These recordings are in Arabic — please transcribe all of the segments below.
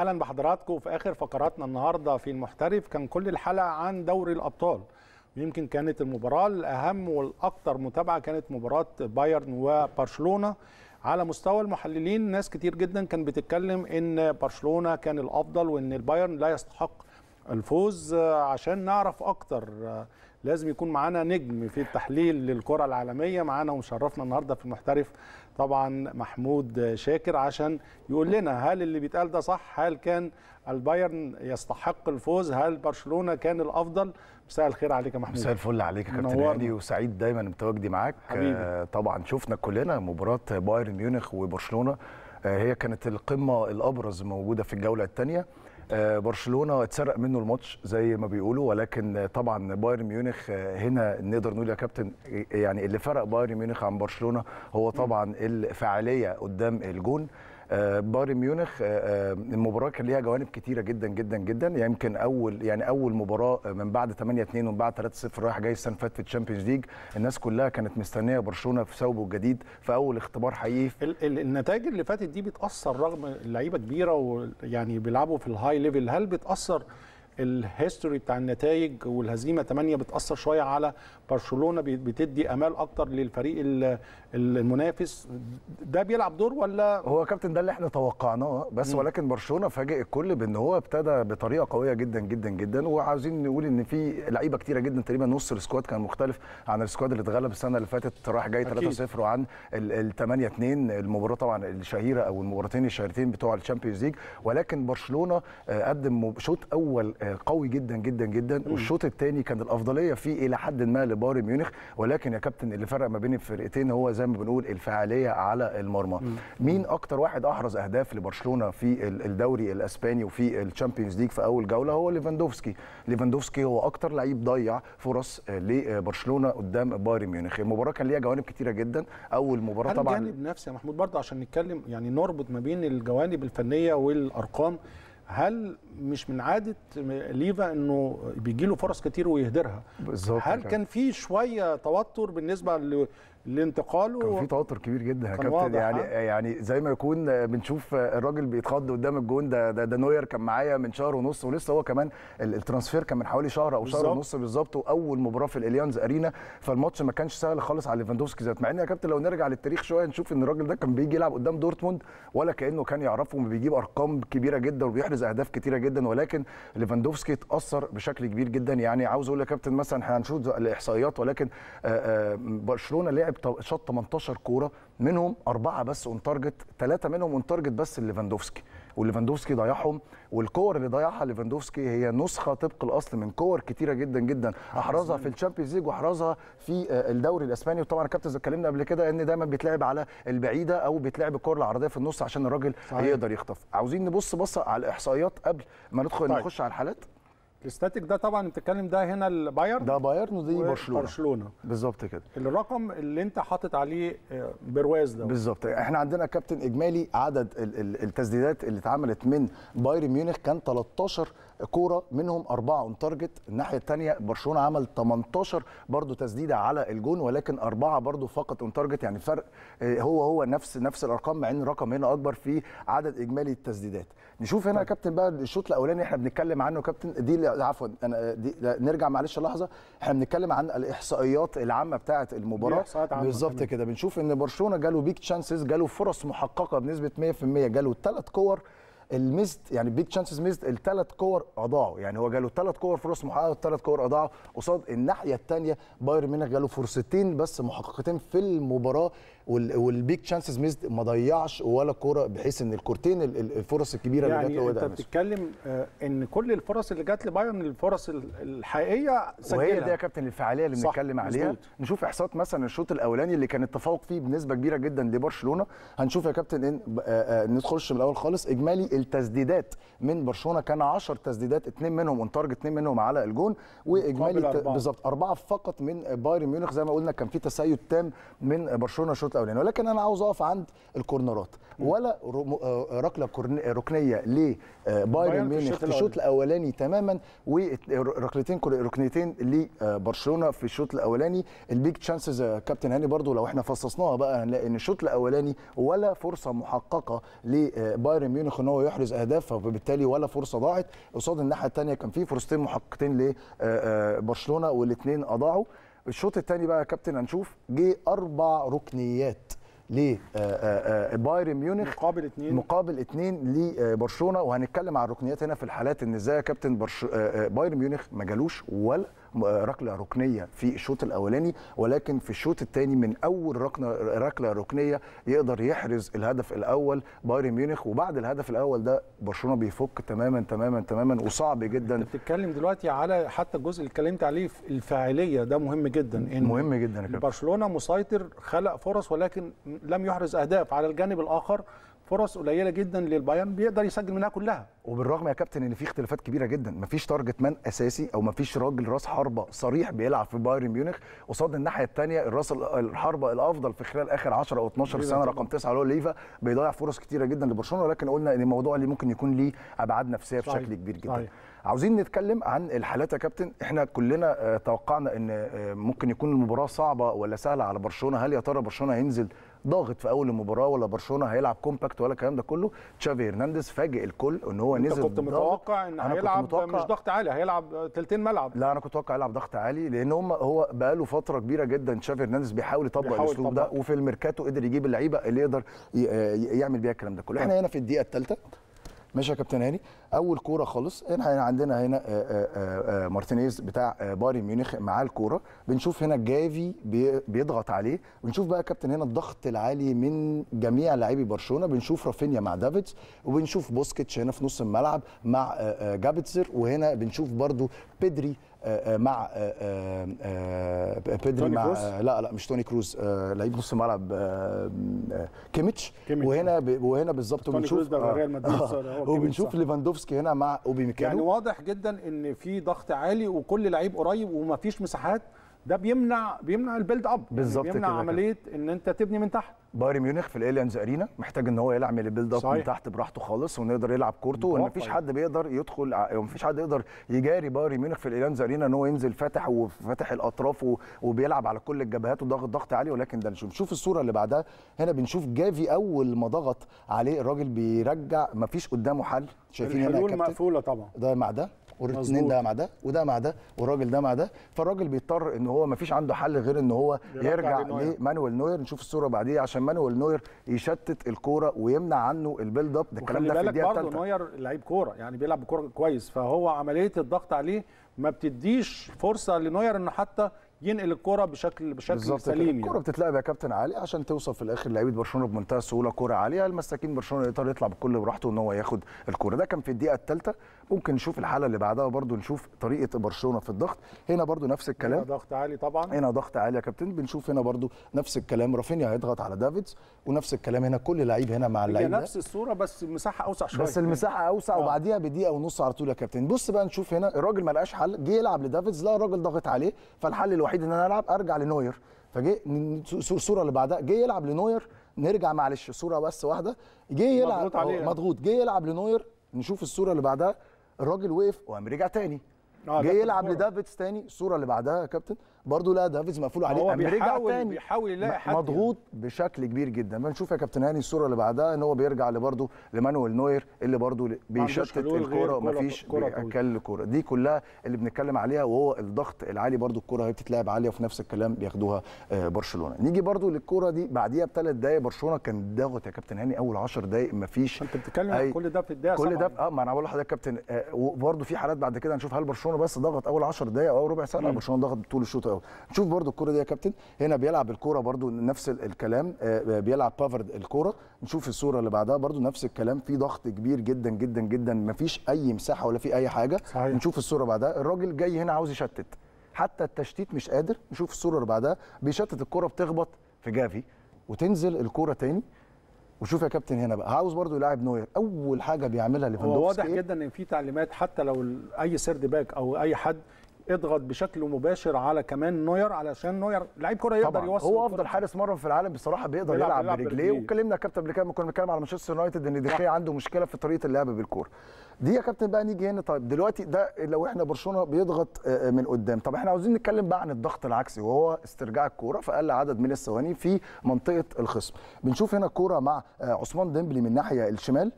اهلا بحضراتكم في اخر فقراتنا النهارده في المحترف كان كل الحلقه عن دوري الابطال يمكن كانت المباراه الاهم والاكثر متابعه كانت مباراه بايرن وبرشلونه على مستوى المحللين ناس كتير جدا كان بتتكلم ان برشلونه كان الافضل وان البايرن لا يستحق الفوز عشان نعرف اكتر لازم يكون معانا نجم في التحليل للكره العالميه معانا ومشرفنا النهارده في المحترف طبعا محمود شاكر عشان يقول لنا هل اللي بيتقال ده صح هل كان البايرن يستحق الفوز هل برشلونه كان الافضل مساء الخير عليك يا محمود مساء الفل عليك يا كابتن هاني وسعيد دايما بتواجدي معاك آه، طبعا شفنا كلنا مباراه بايرن ميونخ وبرشلونه آه، هي كانت القمه الابرز موجوده في الجوله الثانيه آه، برشلونه اتسرق منه الماتش زي ما بيقولوا ولكن طبعا بايرن ميونخ آه، هنا نقدر نقول يا كابتن يعني اللي فرق بايرن ميونخ عن برشلونه هو طبعا الفعاليه قدام الجون آه، بايرن ميونخ آه، آه، المباراه كان ليها جوانب كتيره جدا جدا جدا يعني يمكن يعني اول يعني اول مباراه من بعد 8 2 ومن بعد 3 0 رايح جاي السنه فات في الشامبيونز ليج الناس كلها كانت مستنيه برشلونه في ثوبه الجديد في اول اختبار حقيقي النتائج اللي فاتت دي بتاثر رغم اللعيبه كبيره ويعني بيلعبوا في الهاي ليفل هل بتاثر الهيستوري بتاع النتائج والهزيمه 8 بتاثر شويه على برشلونه بتدي امال اكتر للفريق المنافس ده بيلعب دور ولا هو كابتن ده اللي احنا توقعناه بس ولكن برشلونه فاجئ الكل بان هو ابتدى بطريقه قويه جدا جدا جدا وعاوزين نقول ان في لعيبه كتيره جدا تقريبا نص السكواد كان مختلف عن السكواد اللي اتغلب السنه اللي فاتت راح جاي 3-0 وعن ال 8 2 المباراه طبعا الشهيره او المباراتين الشهيرتين بتوع الشامبيونز ليج ولكن برشلونه آه، قدم شوط اول آه، قوي جدا جدا جدا والشوط الثاني كان الافضليه فيه الى حد ما لبايرن ميونخ ولكن يا كابتن اللي فرق ما بين الفرقتين هو زي ما بنقول الفعاليه على المرمى مين اكتر واحد احرز اهداف لبرشلونه في الدوري الاسباني وفي الشامبيونز ليج في اول جوله هو ليفاندوفسكي ليفاندوفسكي هو اكتر لعيب ضيع فرص لبرشلونه قدام بايرن ميونخ المباراه كان ليها جوانب كتيره جدا اول مباراه طبعا جانب نفسي يا محمود برضه عشان نتكلم يعني نربط ما بين الجوانب الفنيه والارقام هل مش من عاده ليفا انه بيجي له فرص كتير ويهدرها بالظبط هل كان في شويه توتر بالنسبه لانتقاله كان في توتر كبير جدا يا كابتن يعني ها؟ يعني زي ما يكون بنشوف الراجل بيتخض قدام الجون ده ده, ده نوير كان معايا من شهر ونص ولسه هو كمان الترانسفير كان من حوالي شهر او بالزبط. شهر ونص بالظبط واول مباراه في الاليانز ارينا فالماتش ما كانش سهل خالص على ليفاندوفسكي ذات مع ان يا كابتن لو نرجع للتاريخ شويه نشوف ان الراجل ده كان بيجي يلعب قدام دورتموند ولا كانه كان يعرفه بيجيب ارقام كبيره جدا وبيحرز اهداف كتيره جدا ولكن ليفاندوفسكي اتاثر بشكل كبير جدا يعني عاوز اقول يا كابتن مثلا هنشوف الاحصائيات ولكن آه، آه، برشلونه لعب لعب شاط 18 كوره منهم اربعه بس اون تارجت ثلاثه منهم اون تارجت بس لليفاندوفسكي وليفاندوفسكي ضيعهم والكور اللي ضيعها ليفاندوفسكي هي نسخه طبق الاصل من كور كتيره جدا جدا احرزها في الشامبيونز ليج واحرزها في آه، الدوري الاسباني وطبعا الكابتن اتكلمنا قبل كده ان دايما بيتلعب على البعيده او بيتلعب الكور العرضيه في النص عشان الراجل صحيح. يقدر يخطف عاوزين نبص بصه على الاحصائيات قبل ما ندخل طيب. نخش على الحالات الاستاتيك ده طبعا بتتكلم ده هنا البايرن ده بايرن ودي برشلونه برشلونه بالظبط كده الرقم اللي انت حاطط عليه آه، برواز ده بالظبط احنا عندنا كابتن اجمالي عدد التسديدات اللي اتعملت من بايرن ميونخ كان 13 كوره منهم اربعه اون تارجت الناحيه الثانيه برشلونه عمل 18 برضه تسديده على الجون ولكن اربعه برضه فقط اون تارجت يعني فرق آه، هو هو نفس نفس الارقام مع ان الرقم هنا اكبر في عدد اجمالي التسديدات نشوف هنا يا طيب. كابتن بقى الشوط الاولاني احنا بنتكلم عنه كابتن دي عفوا انا دي نرجع معلش لحظه احنا بنتكلم عن الاحصائيات العامه بتاعه المباراه بالظبط كده بنشوف ان برشلونه جاله بيك تشانسز جاله فرص محققه بنسبه 100% جاله ثلاث كور المست يعني بيج تشانسز ميست الثلاث كور اضاعوا يعني هو جاله ثلاث كور فرص محققه والثلاث كور اضاعوا قصاد الناحيه الثانيه بايرن ميونخ جاله فرصتين بس محققتين في المباراه والبيج تشانسز ميست ما ضيعش ولا كوره بحيث ان الكورتين الفرص الكبيره يعني اللي جات يعني له يعني ده انت بتتكلم آه، ان كل الفرص اللي جات لبايرن الفرص الحقيقيه سجلها وهي دي يا كابتن الفعاليه اللي بنتكلم عليها مزبوط. نشوف احصاءات مثلا الشوط الاولاني اللي كان التفوق فيه بنسبه كبيره جدا لبرشلونه هنشوف يا كابتن ان آه، آه، ندخلش من الاول خالص اجمالي التسديدات من برشلونه كان 10 تسديدات اثنين منهم اون تارجت اثنين منهم على الجون واجمالي بالظبط اربعه فقط من بايرن ميونخ زي ما قلنا كان في تسيد تام من برشلونه الشوط الاولاني ولكن انا عاوز اقف عند الكورنرات ولا آه، ركله ركنيه لبايرن آه، ميونخ في الشوط الاولاني تماما وركلتين ركنيتين لبرشلونه آه، في الشوط الاولاني البيج تشانسز كابتن هاني برضو لو احنا فصصناها بقى هنلاقي ان الشوط الاولاني ولا فرصه محققه لبايرن ميونخ ان هو يحرز اهداف فبالتالي ولا فرصه ضاعت قصاد الناحيه الثانيه كان في فرصتين محققتين لبرشلونه آه، آه، والاثنين اضاعوا الشوط الثاني بقى يا كابتن هنشوف جه اربع ركنيات لبايرن آه، ميونخ مقابل اثنين مقابل اثنين لبرشلونه وهنتكلم عن الركنيات هنا في الحالات ان ازاي يا كابتن برش... بايرن ميونخ ما جالوش ولا ركله ركنيه في الشوط الاولاني ولكن في الشوط الثاني من اول ركنه ركله ركنيه يقدر يحرز الهدف الاول بايرن ميونخ وبعد الهدف الاول ده برشلونه بيفك تماما تماما تماما وصعب جدا انت بتتكلم دلوقتي على حتى الجزء اللي اتكلمت عليه الفاعليه ده مهم جدا إن مهم جدا برشلونه مسيطر خلق فرص ولكن لم يحرز اهداف على الجانب الاخر فرص قليله جدا للبايرن بيقدر يسجل منها كلها وبالرغم يا كابتن ان في اختلافات كبيره جدا مفيش تارجت مان اساسي او مفيش راجل راس حربه صريح بيلعب في بايرن ميونخ قصاد الناحيه الثانيه الراس الحربه الافضل في خلال اخر 10 او 12 سنه رقم 9 اللي هو ليفا بيضيع فرص كتيره جدا لبرشلونه ولكن قلنا ان الموضوع اللي ممكن يكون ليه ابعاد نفسيه صحيح. بشكل كبير جدا صحيح. عاوزين نتكلم عن الحالات يا كابتن احنا كلنا آه، توقعنا ان آه، ممكن يكون المباراه صعبه ولا سهله على برشلونه هل يا ترى برشلونه هينزل ضاغط في اول المباراه ولا برشلونه هيلعب كومباكت ولا الكلام ده كله تشافي هرنانديز فاجئ الكل ان هو نزل كنت متوقع ان هيلعب متوقع مش ضغط عالي هيلعب ثلثين ملعب لا انا كنت متوقع يلعب ضغط عالي لان هم هو بقى له فتره كبيره جدا تشافي هرنانديز بيحاول يطبق الاسلوب ده وفي الميركاتو قدر يجيب اللعيبه اللي يقدر آه، يعمل بيها الكلام ده كله احنا طيب. هنا في الدقيقه الثالثه ماشي يا كابتن هاني اول كوره خالص احنا عندنا هنا آه، آه، آه، مارتينيز بتاع بايرن ميونخ معاه الكوره بنشوف هنا جافي بيضغط عليه بنشوف بقى كابتن هنا الضغط العالي من جميع لاعبي برشلونه بنشوف رافينيا مع دافيدز وبنشوف بوسكيتش هنا في نص الملعب مع جابيتزر وهنا بنشوف برده بيدري آه، آه، مع آه، بيدري مع لا لا مش توني كروز لعيب نص ملعب كيميتش وهنا وهنا بالظبط بنشوف وبنشوف ليفاندوفسكي هنا مع اوبي ميكانو يعني واضح جدا ان في ضغط عالي وكل لعيب قريب ومفيش مساحات ده بيمنع بيمنع البيلد اب يعني بالظبط يعني بيمنع كده عمليه كده. ان انت تبني من تحت بايرن ميونخ في الاليانز ارينا محتاج ان هو يلعب البيلد اب من تحت براحته خالص ونقدر يلعب كورته وان مفيش حد بيقدر يدخل ومفيش حد يقدر يجاري بايرن ميونخ في الاليانز ارينا ان هو ينزل فاتح وفاتح الاطراف وبيلعب على كل الجبهات وضغط ضغط عالي ولكن ده نشوف شوف الصوره اللي بعدها هنا بنشوف جافي اول ما ضغط عليه الراجل بيرجع مفيش قدامه حل شايفين هنا الحلول مقفوله طبعا ده مع ده والاثنين ده مع ده وده مع ده والراجل ده مع ده فالراجل بيضطر ان هو ما فيش عنده حل غير ان هو يرجع لمانويل نوير نشوف الصوره بعديه عشان مانويل نوير يشتت الكوره ويمنع عنه البيلد اب ده الكلام ده في الدقيقه الثالثه نوير لعيب كوره يعني بيلعب كوره كويس فهو عمليه الضغط عليه ما بتديش فرصه لنوير انه حتى ينقل الكره بشكل بشكل سليم يعني. الكره بتتلعب يا كابتن علي عشان توصل في الاخر لعيبه برشلونه بمنتهى السهوله كره عاليه المساكين برشلونه يقدر يطلع بكل براحته ان هو ياخد الكره ده كان في الدقيقه الثالثه ممكن نشوف الحاله اللي بعدها برده نشوف طريقه برشلونه في الضغط هنا برده نفس الكلام هنا ضغط عالي طبعا هنا ضغط عالي يا كابتن بنشوف هنا برده نفس الكلام رافينيا هيضغط على دافيدز ونفس الكلام هنا كل لعيب هنا مع اللعيبه هي نفس الصوره بس المساحه اوسع شويه بس المساحه اوسع آه. وبعديها بدقيقه ونص على طول يا كابتن بص بقى نشوف هنا الراجل ما لقاش حل جه يلعب لدافيدز لا الراجل ضاغط عليه فالحل الوحيد الوحيد ان انا العب ارجع لنوير فجي الصوره اللي بعدها جه يلعب لنوير نرجع معلش صوره بس واحده جه يلعب مضغوط آه، عليه مضغوط جه يلعب لنوير نشوف الصوره اللي بعدها الراجل وقف وقام رجع تاني جه آه، يلعب لدافيدز تاني الصوره اللي بعدها يا كابتن برضه لا دافيز مقفول عليه هو بيرجع تاني بيحاول يلاقي حد يعني. مضغوط يعني. بشكل كبير جدا بنشوف يا كابتن هاني الصوره اللي بعدها ان هو بيرجع لبرضه لمانويل نوير اللي برضه بيشتت الكوره ومفيش اكل الكوره دي كلها اللي بنتكلم عليها وهو الضغط العالي برضه الكوره هي بتتلعب عاليه وفي نفس الكلام بياخدوها آه، برشلونه نيجي برضه للكوره دي بعديها بثلاث دقائق برشلونه كان ضاغط يا كابتن هاني اول 10 دقائق مفيش انت بتتكلم أي... كل ده في الدقيقه كل ده اه ما انا بقول لحضرتك يا كابتن آه، وبرضه في حالات بعد كده هنشوف هل برشلونه بس ضغط اول 10 دقائق او ربع ساعه برشلونه ضغط طول الشوط قوي نشوف برده الكوره دي يا كابتن هنا بيلعب الكوره برده نفس الكلام آه، آه، بيلعب بافرد الكوره نشوف الصوره اللي بعدها برده نفس الكلام في ضغط كبير جدا جدا جدا مفيش اي مساحه ولا في اي حاجه صحيح. نشوف الصوره بعدها الراجل جاي هنا عاوز يشتت حتى التشتيت مش قادر نشوف الصوره اللي بعدها بيشتت الكوره بتخبط في جافي وتنزل الكوره تاني وشوف يا كابتن هنا بقى عاوز برضو يلاعب نوير اول حاجه بيعملها ليفاندوفسكي هو واضح جدا ان في تعليمات حتى لو اي سيرد باك او اي حد اضغط بشكل مباشر على كمان نوير علشان نوير لعيب كره يقدر يوصل هو افضل حارس مرمى في العالم بصراحه بيقدر يلعب, يلعب, برجليه واتكلمنا يا كابتن قبل كده كنا بنتكلم على مانشستر يونايتد ان دخيا عنده مشكله في طريقه اللعب بالكوره دي يا كابتن بقى نيجي هنا طيب دلوقتي ده لو احنا برشلونه بيضغط آه، آه، من قدام طب احنا عاوزين نتكلم بقى عن الضغط العكسي وهو استرجاع الكوره في اقل عدد من الثواني في منطقه الخصم بنشوف هنا الكوره مع آه، عثمان ديمبلي من الناحيه الشمال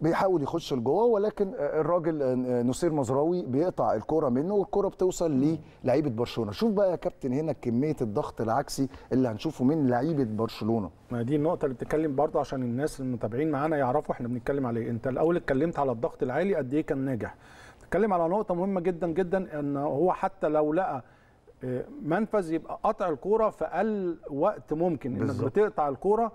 بيحاول يخش لجوه ولكن الراجل نصير مزراوي بيقطع الكرة منه والكرة بتوصل للعيبه برشلونه شوف بقى يا كابتن هنا كميه الضغط العكسي اللي هنشوفه من لعيبه برشلونه ما دي النقطه اللي بتتكلم برضه عشان الناس المتابعين معانا يعرفوا احنا بنتكلم على ايه انت الاول اتكلمت على الضغط العالي قد ايه كان ناجح اتكلم على نقطه مهمه جدا جدا ان هو حتى لو لقى آه، منفذ يبقى قطع الكوره في اقل وقت ممكن انك بتقطع الكوره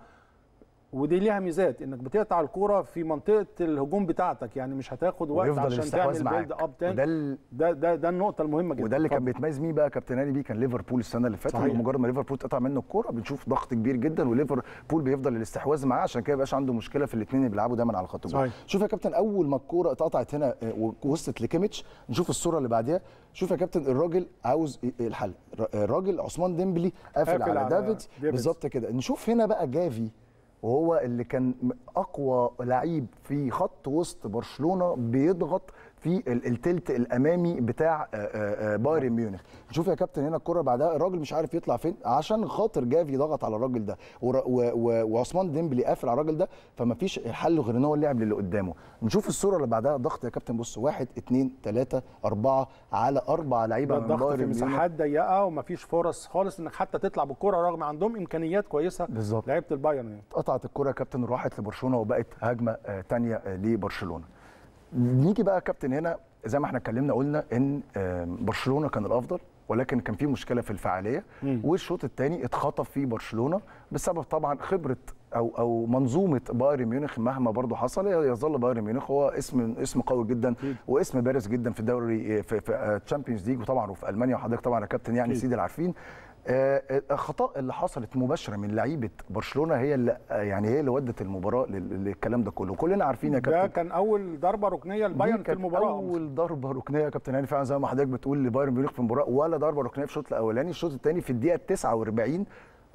ودي ليها ميزات انك بتقطع الكوره في منطقه الهجوم بتاعتك يعني مش هتاخد وقت عشان تعمل بيلد اب تاني وده ده, ده ده النقطه المهمه جدا وده اللي كان بيتميز بيه بقى كابتن هاني بيه كان ليفربول السنه اللي فاتت مجرد ما ليفربول اتقطع منه الكوره بنشوف ضغط كبير جدا وليفربول بيفضل الاستحواذ معاه عشان كده يبقاش عنده مشكله في الاثنين اللي بيلعبوا دايما على خط الجول شوف يا كابتن اول ما الكوره اتقطعت هنا آه، ووصلت لكيميتش نشوف الصوره اللي بعديها شوف يا كابتن الراجل عاوز الحل الراجل عثمان ديمبلي قافل على, على دافيد بالظبط كده نشوف هنا بقى جافي وهو اللي كان اقوى لعيب في خط وسط برشلونه بيضغط في التلت الامامي بتاع آه، آه، آه، بايرن ميونخ شوف يا كابتن هنا الكره بعدها الراجل مش عارف يطلع فين عشان خاطر جافي ضغط على الراجل ده وعثمان ديمبلي قافل على الراجل ده فمفيش حل غير ان هو اللعب اللي قدامه نشوف الصوره اللي بعدها ضغط يا كابتن بص واحد اثنين ثلاثه اربعه على اربع لعيبه من بايرن ميونخ مساحات ضيقه ومفيش فرص خالص انك حتى تطلع بالكره رغم عندهم امكانيات كويسه بالظبط لعيبه البايرن قطعت الكره يا كابتن راحت لبرشلونه وبقت هجمه ثانيه لبرشلونه نيجي بقى كابتن هنا زي ما احنا اتكلمنا قلنا ان آه، برشلونه كان الافضل ولكن كان في مشكله في الفعاليه والشوط الثاني اتخطف فيه برشلونه بسبب طبعا خبره او او منظومه بايرن ميونخ مهما برضه حصل يظل بايرن ميونخ هو اسم اسم قوي جدا واسم بارز جدا في الدوري في, في ليج آه، وطبعا وفي المانيا وحضرتك طبعا يا كابتن يعني سيدي العارفين الخطا آه، آه، اللي حصلت مباشره من لعيبه برشلونه هي اللي يعني هي اللي ودت المباراه للكلام ده كله كلنا عارفين يا كابتن ده كان اول ضربه ركنيه لبايرن في المباراه اول ضربه ركنيه يا كابتن يعني فعلا زي ما حضرتك بتقول لبايرن ميونخ في المباراه ولا ضربه ركنيه في الشوط الاولاني الشوط الثاني في الدقيقه 49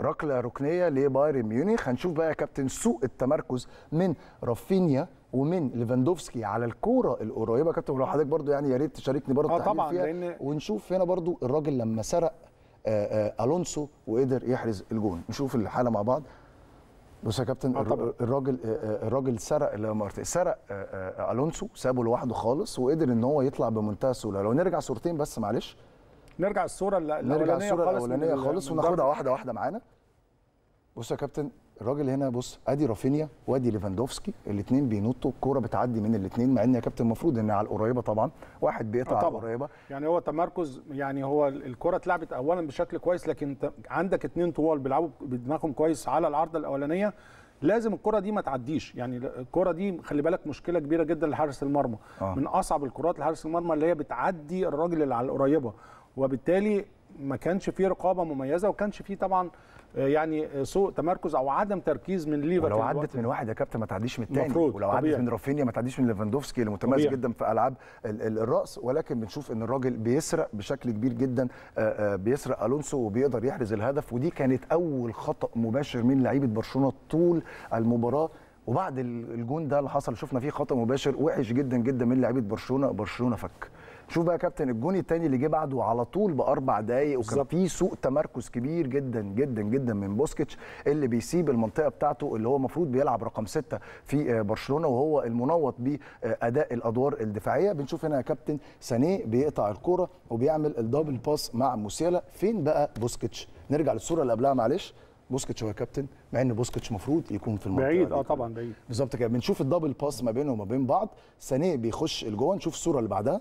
ركله ركنيه لبايرن ميونخ هنشوف بقى يا كابتن سوء التمركز من رافينيا ومن ليفاندوفسكي على الكوره القريبه كابتن ولو حضرتك برضو يعني يا ريت تشاركني برضو اه طبعا فيها لان ونشوف هنا برضو الراجل لما سرق آآ آه، آآ آه، الونسو وقدر يحرز الجون نشوف الحاله مع بعض بص يا كابتن آه الراجل آه، الراجل سرق سرق الونسو سابه لوحده خالص وقدر ان هو يطلع بمنتهى السهوله لو نرجع صورتين بس معلش نرجع الصوره نرجع الصوره الاولانيه خالص وناخدها واحده واحده معانا بص يا كابتن الراجل هنا بص ادي رافينيا وادي ليفاندوفسكي الاثنين بينطوا الكوره بتعدي من الاثنين مع ان يا كابتن المفروض ان على القريبه طبعا واحد بيقطع آه، طبعًا. على القريبه يعني هو تمركز يعني هو الكوره اتلعبت اولا بشكل كويس لكن عندك اثنين طوال بيلعبوا بدماغهم كويس على العارضه الاولانيه لازم الكره دي ما تعديش يعني الكره دي خلي بالك مشكله كبيره جدا لحارس المرمى آه. من اصعب الكرات لحارس المرمى اللي هي بتعدي الراجل اللي على القريبه وبالتالي ما كانش فيه رقابه مميزه وكانش فيه طبعا آه، يعني آه، سوء تمركز او عدم تركيز من ليفا لو عدت من واحد يا كابتن ما تعديش من الثاني ولو طبيعي. عدت من رافينيا ما تعديش من ليفاندوفسكي اللي متميز جدا في العاب الراس ولكن بنشوف ان الراجل بيسرق بشكل كبير جدا آه، بيسرق الونسو وبيقدر يحرز الهدف ودي كانت اول خطا مباشر من لعيبه برشلونه طول المباراه وبعد الجون ده اللي حصل شفنا فيه خطا مباشر وحش جدا جدا من لعيبه برشلونه برشلونه فك شوف بقى يا كابتن الجون الثاني اللي جه بعده على طول باربع دقائق وكان في سوء تمركز كبير جدا جدا جدا من بوسكيتش اللي بيسيب المنطقه بتاعته اللي هو المفروض بيلعب رقم سته في آه، برشلونه وهو المنوط باداء الادوار الدفاعيه بنشوف هنا يا كابتن سانيه بيقطع الكوره وبيعمل الدبل باس مع موسيالا فين بقى بوسكيتش نرجع للصوره اللي قبلها معلش بوسكيتش هو كابتن مع ان بوسكيتش المفروض يكون في المنطقه بعيد اه طبعا بعيد بالظبط كده بنشوف الدبل باس ما بينه وما بين بعض سانيه بيخش الجون نشوف الصوره اللي بعدها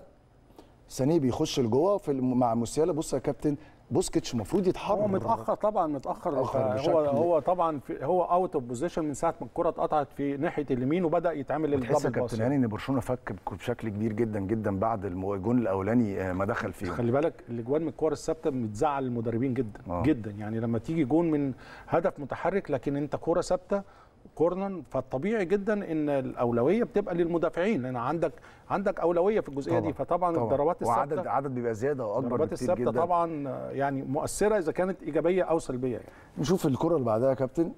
سانيه بيخش لجوه في مع موسيالا بص يا كابتن بوسكيتش المفروض يتحرر هو متاخر طبعا متاخر هو هو طبعا في هو اوت اوف بوزيشن من ساعه ما الكره اتقطعت في ناحيه اليمين وبدا يتعمل الدبل بس كابتن هاني ان برشلونه فك بشكل كبير جدا جدا بعد الجون الاولاني آه، ما دخل فيه خلي بالك الاجوان من الكور الثابته بتزعل المدربين جدا آه. جدا يعني لما تيجي جون من هدف متحرك لكن انت كوره ثابته كورنر فالطبيعي جدا ان الاولويه بتبقى للمدافعين لان عندك عندك اولويه في الجزئيه طبعا دي فطبعا طبعا الضربات الثابته وعدد عدد بيبقى زياده او اكبر الضربات الثابته طبعا يعني مؤثره اذا كانت ايجابيه او سلبيه يعني. نشوف الكره اللي بعدها يا كابتن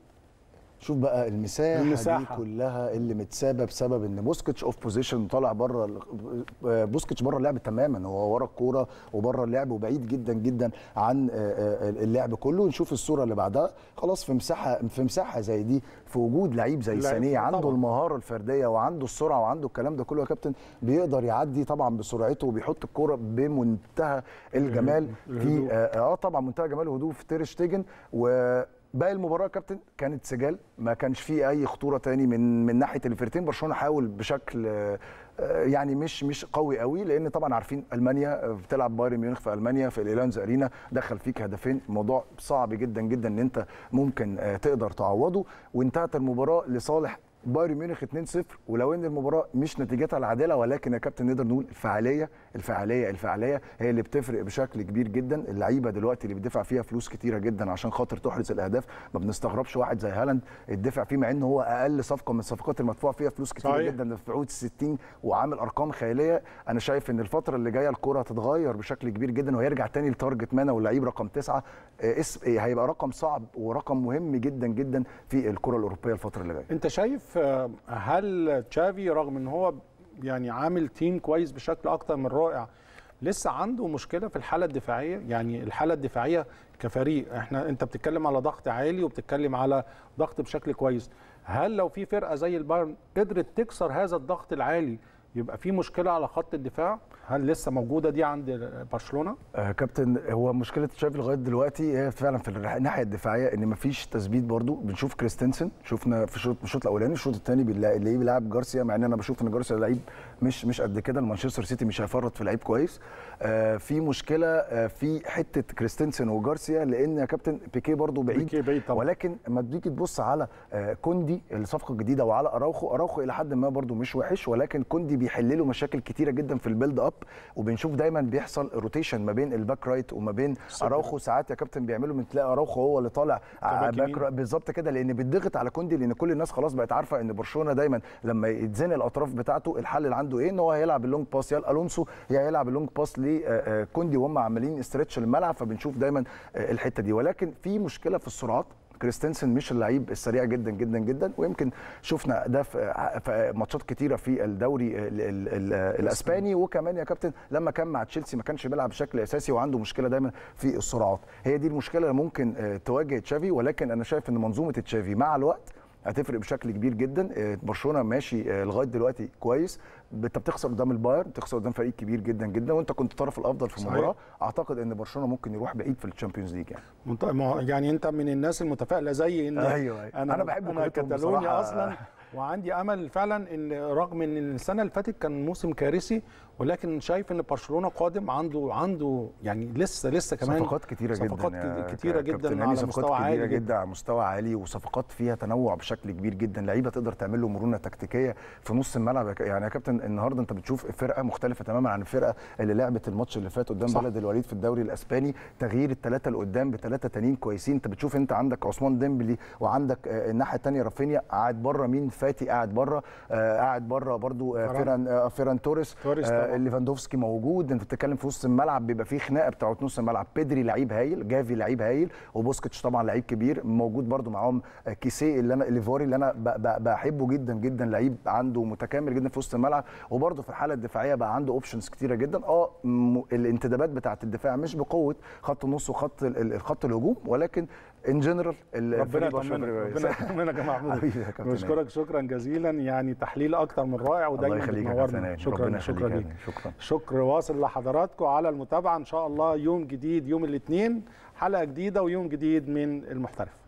شوف بقى المساحه, المساحة. دي كلها اللي متسابه بسبب ان بوسكيتش اوف بوزيشن طالع بره آه، آه، بوسكيتش بره اللعب تماما هو ورا الكوره وبره اللعب وبعيد جدا جدا عن آه، اللعب كله نشوف الصوره اللي بعدها خلاص في مساحه في مساحه زي دي في وجود لعيب زي سانيه عنده طبعا. المهاره الفرديه وعنده السرعه وعنده الكلام ده كله يا كابتن بيقدر يعدي طبعا بسرعته وبيحط الكوره بمنتهى الجمال في اه طبعا منتهى جمال الهدوء في تيرشتيجن و باقي المباراه يا كابتن كانت سجال ما كانش في اي خطوره تاني من من ناحيه الفرتين برشلونه حاول بشكل آه، يعني مش مش قوي قوي لان طبعا عارفين المانيا آه، بتلعب بايرن ميونخ في المانيا في الايلانز ارينا دخل فيك هدفين موضوع صعب جدا جدا ان انت ممكن آه، تقدر تعوضه وانتهت المباراه لصالح بايرن ميونخ 2-0 ولو ان المباراه مش نتيجتها العادله ولكن يا كابتن نقدر نقول الفعاليه الفعاليه الفعاليه هي اللي بتفرق بشكل كبير جدا اللعيبه دلوقتي اللي بتدفع فيها فلوس كتيره جدا عشان خاطر تحرز الاهداف ما بنستغربش واحد زي هالاند الدفع فيه مع ان هو اقل صفقه من الصفقات المدفوع فيها فلوس كتيره صحيح. جدا في عود 60 وعامل ارقام خياليه انا شايف ان الفتره اللي جايه الكوره هتتغير بشكل كبير جدا وهيرجع تاني لتارجت مان واللعيب رقم تسعه اسم هيبقى رقم صعب ورقم مهم جدا جدا في الكره الاوروبيه الفتره اللي جايه انت شايف آه، هل تشافي رغم ان هو يعني عامل تيم كويس بشكل اكتر من رائع لسه عنده مشكله في الحاله الدفاعيه يعني الحاله الدفاعيه كفريق احنا انت بتتكلم على ضغط عالي وبتتكلم على ضغط بشكل كويس هل لو في فرقه زي البايرن قدرت تكسر هذا الضغط العالي يبقى في مشكله على خط الدفاع هل لسه موجوده دي عند برشلونه؟ آه كابتن هو مشكله تشافي لغايه دلوقتي هي فعلا في الناحيه الدفاعيه ان مفيش تثبيت برده بنشوف كريستنسن شفنا في الشوط الاولاني الشوط الثاني بنلاقي بيلعب جارسيا مع ان انا بشوف ان جارسيا لعيب مش مش قد كده المانشستر سيتي مش هيفرط في لعيب كويس آه، في مشكله آه، في حته كريستنسن وجارسيا لان يا كابتن بيكيه برضو بعيد بيكي بعيد طبعا. ولكن لما تيجي تبص على آه، كوندي الصفقه الجديده وعلى اراوخو اراوخو الى حد ما برضو مش وحش ولكن كوندي بيحل له مشاكل كتيره جدا في البيلد اب وبنشوف دايما بيحصل روتيشن ما بين الباك رايت وما بين اراوخو ساعات يا كابتن بيعملوا من تلاقي اراوخو هو اللي طالع باك بالظبط كده لان بيتضغط على كوندي لان كل الناس خلاص بقت عارفه ان برشلونه دايما لما يتزن الاطراف بتاعته الحل اللي عنده عنده ايه ان هو هيلعب اللونج باس يا الونسو يا هيلعب اللونج باس لكوندي آه، آه، وهم عمالين استرتش الملعب فبنشوف دايما آه، الحته دي ولكن في مشكله في السرعات كريستنسن مش اللعيب السريع جدا جدا جدا ويمكن شفنا ده في ماتشات كتيره في الدوري الاسباني وكمان يا كابتن لما كان مع تشيلسي ما كانش بيلعب بشكل اساسي وعنده مشكله دايما في السرعات هي دي المشكله اللي ممكن تواجه تشافي ولكن انا شايف ان منظومه تشافي مع الوقت هتفرق بشكل كبير جدا آه، برشلونه ماشي آه، لغايه دلوقتي كويس انت بتخسر قدام البايرن بتخسر قدام فريق كبير جدا جدا وانت كنت الطرف الافضل في المباراه اعتقد ان برشلونه ممكن يروح بعيد في الشامبيونز ليج يعني يعني انت من الناس المتفائله زي ان أيوة. أيوة. انا انا بحب انا كاتالونيا اصلا وعندي امل فعلا ان رغم ان السنه اللي فاتت كان موسم كارثي ولكن شايف ان برشلونه قادم عنده عنده يعني لسه لسه كمان صفقات كتيره جدا صفقات كتيره جدا على مستوى عالي جدا, جدا على مستوى عالي وصفقات فيها تنوع بشكل كبير جدا لعيبه تقدر تعمل له مرونه تكتيكيه في نص الملعب يعني يا كابتن النهارده انت بتشوف فرقه مختلفه تماما عن الفرقه اللي لعبت الماتش اللي فات قدام صح. بلد الوليد في الدوري الاسباني تغيير الثلاثه اللي قدام بثلاثه تانيين كويسين انت بتشوف انت عندك عثمان ديمبلي وعندك آه، الناحيه الثانيه رافينيا قاعد بره مين فاتي قاعد بره آه، قاعد بره برده آه، فيران فيران توريس ليفاندوفسكي موجود انت بتتكلم في نص الملعب بيبقى فيه خناقه بتاعه نص الملعب بيدري لعيب هايل جافي لعيب هايل وبوسكيتش طبعا لعيب كبير موجود برده معاهم آه، كيسي اللي انا ليفوري اللي انا بحبه جدا جدا لعيب عنده متكامل جدا في وسط الملعب وبرده في الحاله الدفاعيه بقى عنده اوبشنز كتيره جدا اه الانتدابات بتاعه الدفاع مش بقوه خط النص وخط الخط الهجوم ولكن ان جنرال ربنا يطمنك يا محمود بشكرك إيه. شكرا جزيلا يعني تحليل اكتر من رائع ودايما الله يخليك إيه، شكرا شكرا ليك شكرا شكر واصل لحضراتكم على المتابعه ان شاء الله يوم جديد يوم الاثنين حلقه جديده ويوم جديد من المحترف